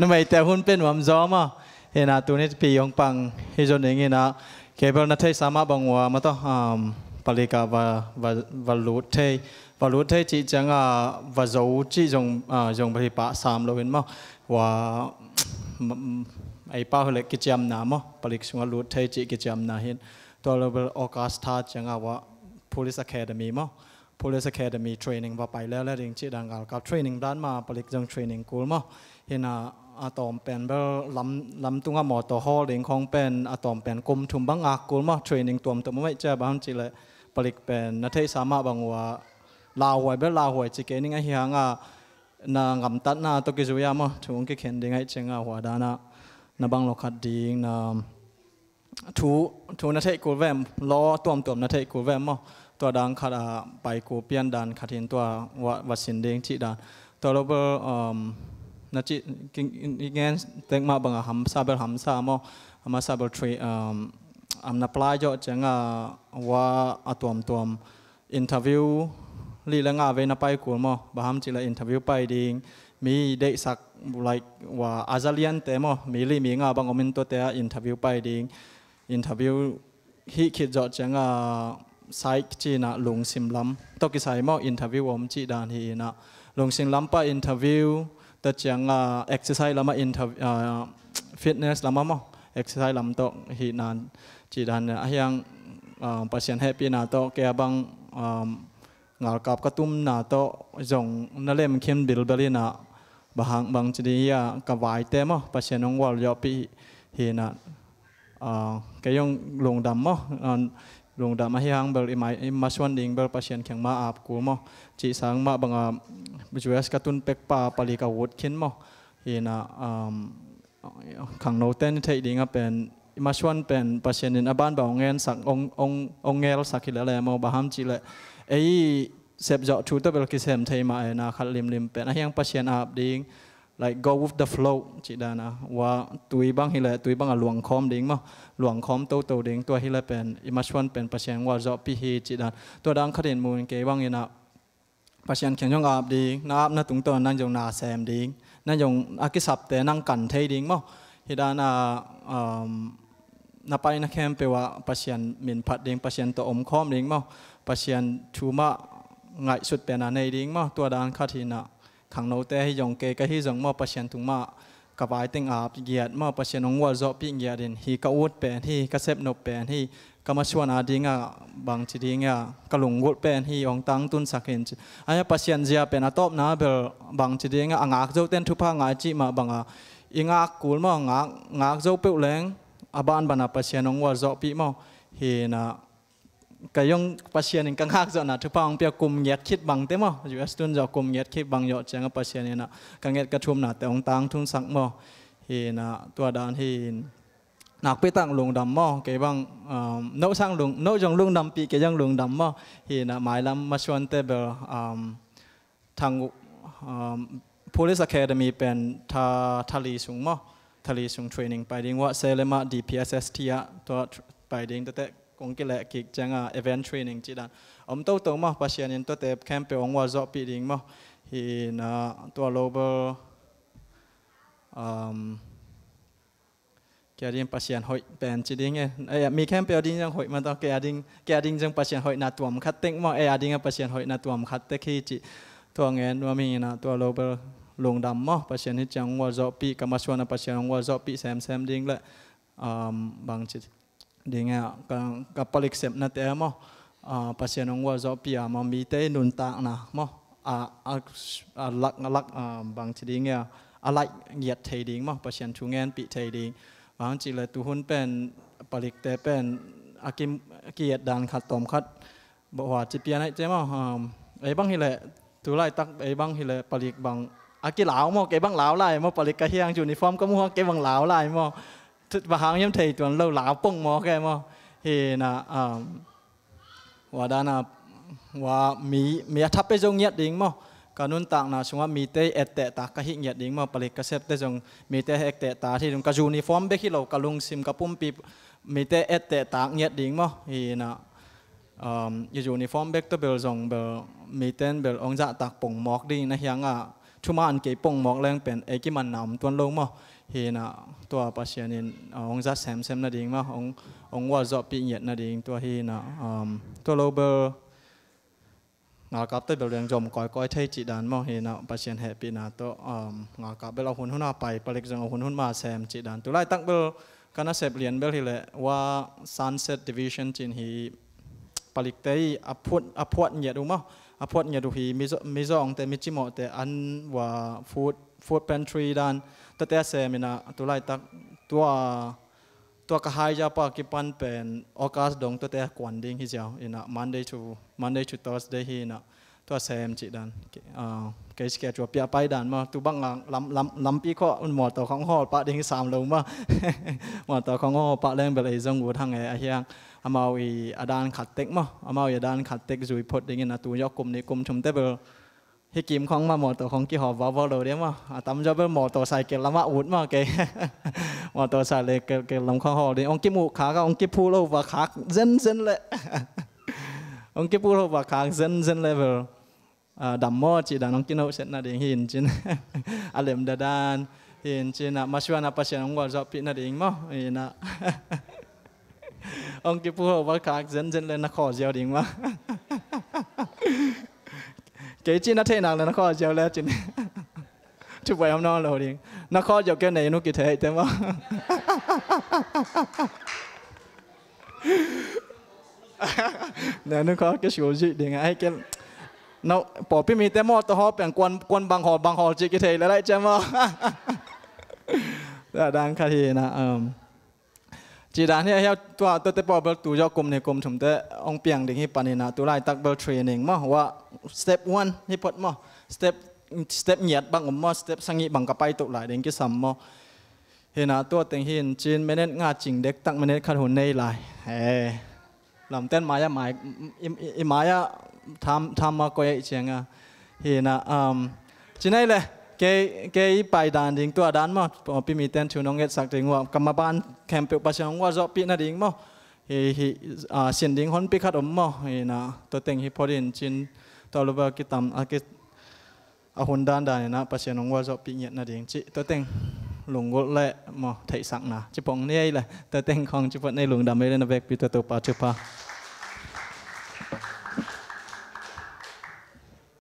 นไม่แต่หุ่นเป็นความซ้อมอ่ะเห็นอะตัวนี้ปียองปังฮิจนเองนะเคเบนัทเทสามารถบังหามาต้องปริกาวาวาลูเทวาลูเทจีจังอ่ะวาโจจีจงอ่าจงปฏิปะสามเราเห็นมั้งว่าไอ้ป้าเเล็กกิจกรรมน้มั้งปริกสงวาลูเทจีกิจกรรมน้าเห็นตัวเราเป็นโอกาสทัดจังอ่ะว่าพลิสแค a c a d มั้ง Police Academy training ba pai le ้ว ring chi dang ก a l ka training dan ma palik jang training kul ma hina atom pen bel lam lam tunga mo to ho ring khong pen atom pen kum thum bang a kul ma training tuam to mai cha bang chi le palik pen na thei sama bang wa la hoi bel la hoi chi ke ninga hi anga na ngam tat na to ki zuya ma thung ki khen ding ai chenga hwa dana na bang lo khat ding na t h น t h ทูท thei kul vem l ต tuam t ตัว na t h e กูเวมมั้ a ตัวดังขาดไปกูเปียนดันขัดเห็นตัววัดวัดสินเดงที่ดันตัวเราเบอร์นั่นจีกิงอีกแง่เต็งมาบังหัมซาเบลหัมซาโมอมาซาเบลทรีอันนับลายจยอเจังว่าอตัวมตัวมอินเทอร์วิวลีละงาเวนไปกูโมอบาหัมจิละอินเทอร์วิวไปดิงมีเด็กสักไลว่าอาซาเลียนเตมอมีลีมีงาบังอมินตัวเตอินเทอร์วิวไปดิงอินเทอร์วิวฮิคิดจยอเจังอ sai chi na lung sim lam to ki sai mo interview om chi dan hi na lung sim lam pa interview ta chang a ah, exercise lama interview ah, fitness lama mo exercise lam to hi nan chi dan a hiang ah, patient happy na to ke bang ngal kap ka tum na to jong na lem khem bil bali na bahang bang chi dia ka vai te mo patient ong wal yo pi hi na cái ông lồng đầm mà รงดามาฮียงเบลอิมาิมาชวนดิงเบลพัสยันแขยงมาอาบกูมอจีสังมาบังอาบจุเอสกตุนเป็กปาปาลีกาวุดขินมอฮีนะขังโนเต้นเทดิงอ่ะเป็นมาชวนเป็นพัสยันในบานบ่าวเงินสักองององเงลสักข่เลเลมอบาฮัมจีเลเอ้ยเสพจอดชูตัเบลกิเซมเทมาเอนะขัดลิมลิมเป็นอะยังพัสยันอาบดิง like go with the flow จีดานะว่าตุยบังฮิเลตุยบังอหลวงคอมเด้งมั้หลวงคอมโตโตเด้งตัวฮิเลเป็นอิมัชวันเป็นประชาชนว่าจอบพิฮีจีดานตัวดังขดเินมูลเกี่ยวบางยีนะประชาชนเขียนยองอาบดีนะอาบนะตุงตัวนั่งยองนาแซมเด้งนั่งยองอากิสับแต่นั่งกันเทยเด้งมั้งฮิดานะนับไปนักแข่งไปว่าประชาชนมินผัดเด้งประชาชนตัวอมคอมเด้งมั้งประชาชนชูมะไงสุดเป็นอะไรเด้งมั้งตัวดังขดินอ่ะขังโนเตให้ยองเกก็ที่ยองมอประเชียนถุงมากับายติงอาบเกียรมาประเชียนงว่าจอปิเกียรินฮีกอุดเป็นที่กเซบนบเป็นที่กมาชวนอาดิงะบางจีดิงะกลุงวุดเป็นที่องตังตุนสักเห็นไอ้ประเชียนเจียเป็นอาตบนะเบลบางจีดิงะอ่างอักเจ้าเต้นทุพางอาจีมาบางอ่ะอิงอักกูลมองอักอักเจ้าเปิ้ลแรงอาบ้านบานาประเชียนงว่าจอปิมอเฮนะ cái kayong pasien in kang hak zona thupang pya kum yet khit bang te mo us tun zo kum yet khit bang yo chang pasien ina kang yet ka thum na te ong tang thun sak mo hi na tua dan hi nak pe tang lung dam mo ke bang ờ, no sang lung no jong lung dam pi ke jang lung dam mo hi na mai lam ma chuan te be um ờ, thang um ờ, police academy pen tha thali sung mo thali sung training pai ding wa selema dpsst tia to pai ding te cũng kong ki kịch chẳng changa event training chi dan om to to ma pasian in to te camp pe ong wa zo pi ding thì hi na to lobo um kia ding hội hoi pen chi ding e mi camp pe ding chẳng hội mà to kia ding kia ding chẳng pasian hoi na tuam khat teng mo e a ding pasian hoi na tuam khat te khi chi to ngen no mi na to lobo lung dam mo pasian hi chang wa zo pi kama suana pasian wa zo pi sem sem ding la um bang chi ดีเงี้ยกับกับปลิกเสพนัดเอ๋มอ่าภาษาหนงว่าจะพิอามามีเตนุนตากนะมออ่าอ่าลักลักอ่าบางทีดีเงี้ยอะไรเหยียดเทดิงมอภาษาชูเงินปีเทดิงบางทีเลยตัวหุ่นเป็นปลิกเตเป็นอากิมเกียดดันขัดตอมขัดบอกว่าจีเปียนไอเจ้ามอไอ้บางทีเลยตัวไลตักไอ้บางทีเลยปลิกบางอากิลาวมอเก็บบางลาวไล่มอปลิกกระเฮียงอยู่ใฟอร์มก็มัวเก็บบางลาวไล่มอบางยามถ่ายตัวเราลาปุ่งมอแกมอเฮนะอ่าว่าด้านน่ะว่ามีมีทับไปจงเงียดดิ่งมั้งการนุ่นต่างน่ะช่วงว่ามีเตะเอตเตะตากระหิ่งเงียดดิ่งมั้งปลิตกระเซ็ตได้จงมีเตะเอตเตะตาที่ตรงกระจูนิฟอร์มเบคิโลกระลุงซิมกระปุ่มปีมีเตะเอตเตะตากเงียดดิ่งมั้อเฮน่ะอ่ายูนิฟอร์มเบคตัวเบลจงเบลมีเต้นเบลองจาตากปุ่งมอกดิ่งนะยังอ่ะชุมาอันเกี่ยปุ่งมอกแรงเป็นเอกิมันนำตัวลงมั้งเฮนะตัวปัจเจนนองจัดแซมแซมนาดิงมาององว่าจอปีเงยียดนาดิงตัวเฮนะตัวโลเบอร์งากับเตเบลเรียงจมก้อยก้อยเทจิดานมาเฮนะปัจเจนแฮปีนาตัวงากับเบลเอาหุ่นหุ่นมาไปผลิกจังเอาหุ่นหุ่นมาแซมจิดานตัวไล่ตั้งเบลก็น่าเสพเรียนเบลที่แหละว่า sunset division จินฮีปลิกเตยอพวดอพวดเงียดดูมั้งอพวดเงียดดูฮีมิโซมิโซองแต่มิจิโมแต่อันว่าฟูด food pantry dan ta te se mina tu lai tak tua tua ka hai ja pa ki pan pen okas dong to te kwan ding hi jao ina monday to monday to thursday hi na tua sem chi dan cái cái chùa pia bay đàn mà tu băng ngang lắm lắm lắm pi khó un mò tàu không hồ bà đình sám lâu mà mò tàu không hồ bà lên bề lấy dông vua thằng ấy à hiang amau i adan khát tết mà amau i adan khát tết rồi phật đình là tu yo cùng này cùng chúng tế bờ hi kim khong mà mô tổ khong ki ho va va đồ đấy mà à tam jo be mô tổ sai ke lama ut mà ke mô tổ xài le ke ke lam khong ho de ông ki mu kha ka ông ki phu lo va kha zen zen lệ ông ki pu lo va kha zen zen level à đầm mô chỉ đàn ông ki no để na de à lẹm alem đan dan hin chin na à, maswa na pa sen ông wa zo pi na ding mo na ông ki phu lo va kha zen zen lệ na kho jeo ding ma cái chi nó thế nào là nó khó giờ là chỉ chụp vậy không nó rồi đi nó khó giờ cái này nó kỳ thế thế mà nè nó khó cái số gì đi ngay cái nó bỏ pin mi thế mà tao họp bằng quan quan bằng họ bằng họ chỉ cái thế là đấy chứ mà đang khai thì là um, จีดานเนี่ยเฮาตัวตัวเตปอเบลตัวยอกลมในกลมึมเตองเปียงเด็กใี่ปานินาตัวไล่ตักเบิลเทรนนิ่งมั่งว่าสเต็ปวันใี่พอดมั่งสเต็ปสเต็ปเหยียดบางอมมั่งสเต็ปสังหิบังกระไปตกหลายเด็กกี่ซำมั่งเฮนะตัวเต็งหินจีนไม่เน้นงาจิงเด็กตั้งไม่เน้นขัดหุ่นในหลายเฮ่ลำเต้นมายาหมายอิมายาทำทำมากยเชียงอ่ะเฮนะอืมจีนนี่หละเกเกไปดานดิงตัวดานมั้งพี่มีเต้นชูน้องเอ็ดสักดิ่งว่ากรรมบ้านแคมเปญประชาชนว่าจะปีนัดดิงมั้งเฮ้ยอ่าเสียนดิงคนปีขัดอมมั้งเฮ้ยนะ ตัวเต็งฮิปพอดินจินตัวรูกกิตามอากิอาหุ่นดานดานนะประชาชนว่าจะปีเงียนัดดิงจิตัวเต็งหลงกุลเล่มั้งไทยสักนะจิปองเนี่ยเลยตัวเต็งของจิปองในหลวงดำไม่เล่นเบกปีตัวตัวปาจุปา